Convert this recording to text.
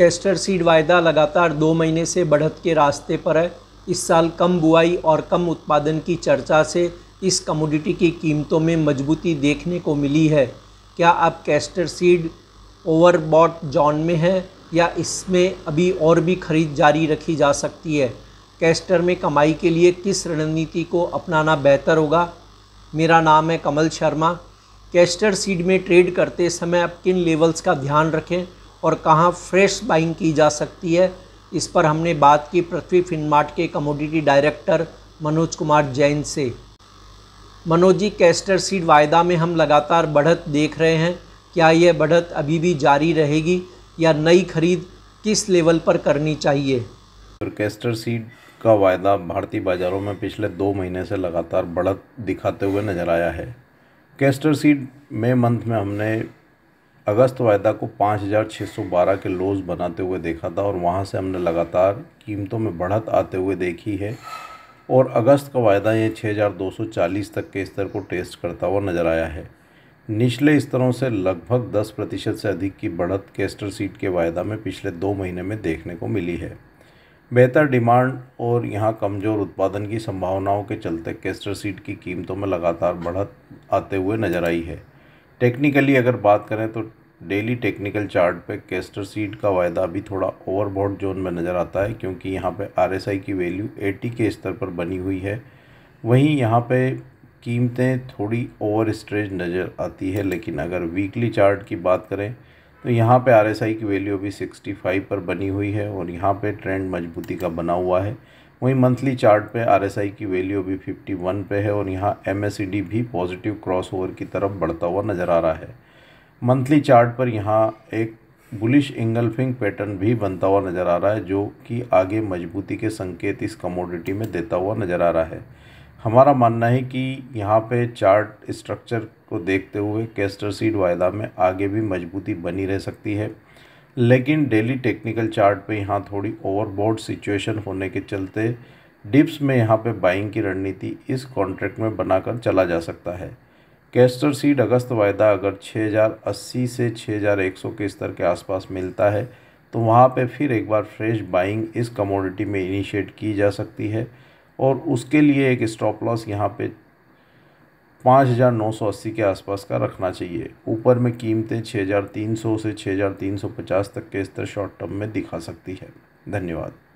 castor seed वायदा लगातार दो महीने से बढ़त के रास्ते पर है इस साल कम बुआई और कम उत्पादन की चर्चा से इस कमोडिटी की कीमतों में मजबूती देखने को मिली है क्या आप कैस्टर सीड ओवरबॉट जॉन में हैं या इसमें अभी और भी खरीद जारी रखी जा सकती है कैस्टर में कमाई के लिए किस रणनीति को अपनाना बेहतर होगा मेरा नाम है कमल शर्मा कैस्टर सीड में ट्रेड करते समय आप किन लेवल्स का ध्यान रखें और कहाँ फ्रेश बाइंग की जा सकती है इस पर हमने बात की पृथ्वी फिनमार्ट के कमोडिटी डायरेक्टर मनोज कुमार जैन से मनोज जी कैस्टर सीड वायदा में हम लगातार बढ़त देख रहे हैं क्या यह बढ़त अभी भी जारी रहेगी या नई खरीद किस लेवल पर करनी चाहिए कैस्टर सीड का वायदा भारतीय बाज़ारों में पिछले दो महीने से लगातार बढ़त दिखाते हुए नज़र आया है कैस्टर सीड मई मंथ में हमने अगस्त वायदा को 5,612 के लोज़ बनाते हुए देखा था और वहाँ से हमने लगातार कीमतों में बढ़त आते हुए देखी है और अगस्त का वायदा ये 6,240 तक के स्तर को टेस्ट करता हुआ नज़र आया है निचले स्तरों से लगभग 10 प्रतिशत से अधिक की बढ़त कैस्टर सीट के वायदा में पिछले दो महीने में देखने को मिली है बेहतर डिमांड और यहाँ कमज़ोर उत्पादन की संभावनाओं के चलते कैस्टर सीट की कीमतों में लगातार बढ़त आते हुए नज़र आई है टेक्निकली अगर बात करें तो डेली टेक्निकल चार्ट पे कैस्टर सीड का वायदा भी थोड़ा ओवरबॉड जोन में नज़र आता है क्योंकि यहाँ पे आरएसआई की वैल्यू 80 के स्तर पर बनी हुई है वहीं यहाँ पे कीमतें थोड़ी ओवर स्ट्रेज नज़र आती है लेकिन अगर वीकली चार्ट की बात करें तो यहाँ पे आरएसआई की वैल्यू अभी 65 पर बनी हुई है और यहाँ पर ट्रेंड मजबूती का बना हुआ है वहीं मंथली चार्ट पे आरएसआई की वैल्यू अभी फिफ्टी पे है और यहाँ एम भी पॉजिटिव क्रॉस की तरफ बढ़ता हुआ नज़र आ रहा है मंथली चार्ट पर यहाँ एक बुलिश इंगल्फिंग पैटर्न भी बनता हुआ नज़र आ रहा है जो कि आगे मजबूती के संकेत इस कमोडिटी में देता हुआ नज़र आ रहा है हमारा मानना है कि यहाँ पे चार्ट स्ट्रक्चर को देखते हुए कैस्टर सीड वायदा में आगे भी मजबूती बनी रह सकती है लेकिन डेली टेक्निकल चार्ट पे यहाँ थोड़ी ओवरबोर्ड सिचुएशन होने के चलते डिप्स में यहाँ पे बाइंग की रणनीति इस कॉन्ट्रैक्ट में बनाकर चला जा सकता है कैस्टर सीड अगस्त वायदा अगर 6080 से 6100 के स्तर के आसपास मिलता है तो वहाँ पे फिर एक बार फ्रेश बाइंग इस कमोडिटी में इनिशिएट की जा सकती है और उसके लिए एक स्टॉप लॉस यहाँ पे 5980 के आसपास का रखना चाहिए ऊपर में कीमतें 6300 से 6350 तक के स्तर शॉर्ट टर्म में दिखा सकती है धन्यवाद